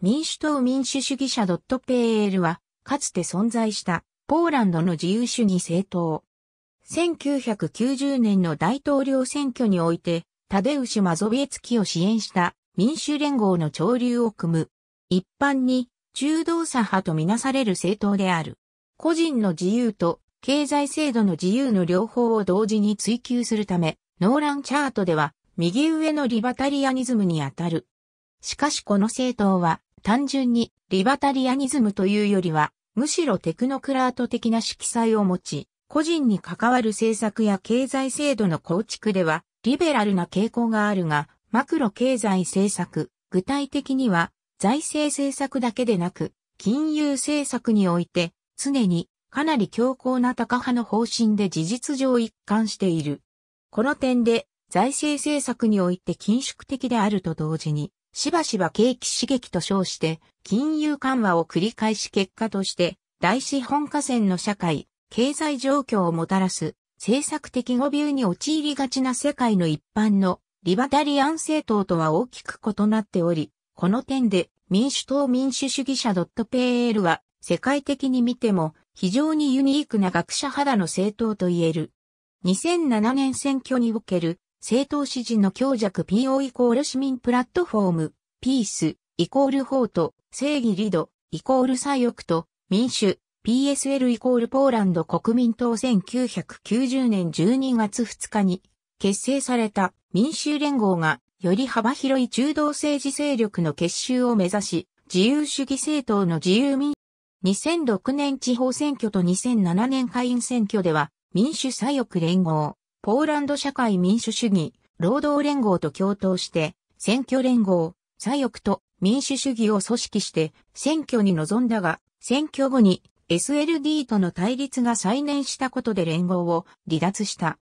民主党民主主義者 .pl は、かつて存在したポーランドの自由主義政党。1990年の大統領選挙において、タデウシュ・マゾビエツキを支援した民主連合の潮流を組む。一般に中道左派とみなされる政党である。個人の自由と経済制度の自由の両方を同時に追求するため、ノーランチャートでは右上のリバタリアニズムにあたる。しかしこの政党は単純にリバタリアニズムというよりは、むしろテクノクラート的な色彩を持ち、個人に関わる政策や経済制度の構築では、リベラルな傾向があるが、マクロ経済政策、具体的には、財政政策だけでなく、金融政策において、常にかなり強硬な高派の方針で事実上一貫している。この点で、財政政策において緊縮的であると同時に、しばしば景気刺激と称して、金融緩和を繰り返し結果として、大資本河川の社会、経済状況をもたらす、政策的語尾に陥りがちな世界の一般のリバタリアン政党とは大きく異なっており、この点で民主党民主主義者 .pl は世界的に見ても非常にユニークな学者肌の政党と言える。2007年選挙における政党支持の強弱 PO イコール市民プラットフォーム、ピース、イコール法と、正義リド、イコール左翼と、民主、PSL イコールポーランド国民党1990年12月2日に結成された民衆連合がより幅広い中道政治勢力の結集を目指し自由主義政党の自由民2006年地方選挙と2007年下院選挙では民主左翼連合ポーランド社会民主主義、労働連合と共闘して、選挙連合、左翼と民主主義を組織して選挙に臨んだが、選挙後に SLD との対立が再燃したことで連合を離脱した。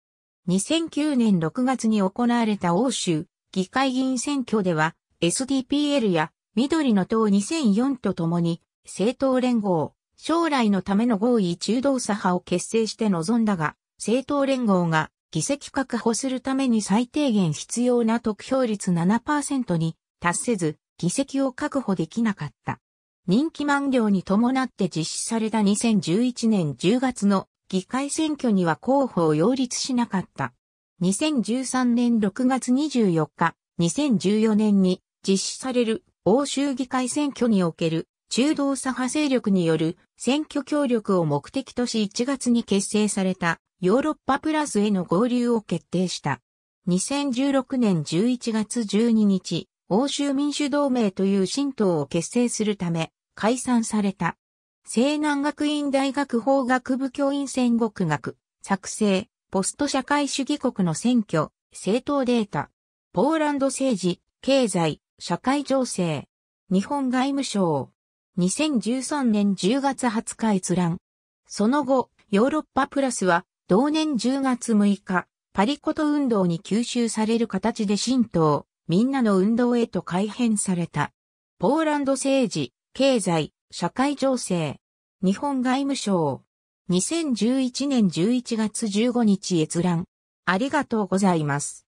2009年6月に行われた欧州議会議員選挙では SDPL や緑の党2004と共に政党連合、将来のための合意中道左派を結成して臨んだが、政党連合が議席確保するために最低限必要な得票率7%に達せず、議席を確保できなかった。任期満了に伴って実施された2011年10月の議会選挙には候補を擁立しなかった。2013年6月24日、2014年に実施される欧州議会選挙における中道左派勢力による選挙協力を目的とし1月に結成されたヨーロッパプラスへの合流を決定した。2016年11月12日、欧州民主同盟という新党を結成するため、解散された。西南学院大学法学部教員戦国学、作成、ポスト社会主義国の選挙、政党データ、ポーランド政治、経済、社会情勢、日本外務省、2013年10月20日閲覧。その後、ヨーロッパプラスは同年10月6日、パリコト運動に吸収される形で浸透、みんなの運動へと改変された。ポーランド政治、経済、社会情勢、日本外務省、2011年11月15日閲覧。ありがとうございます。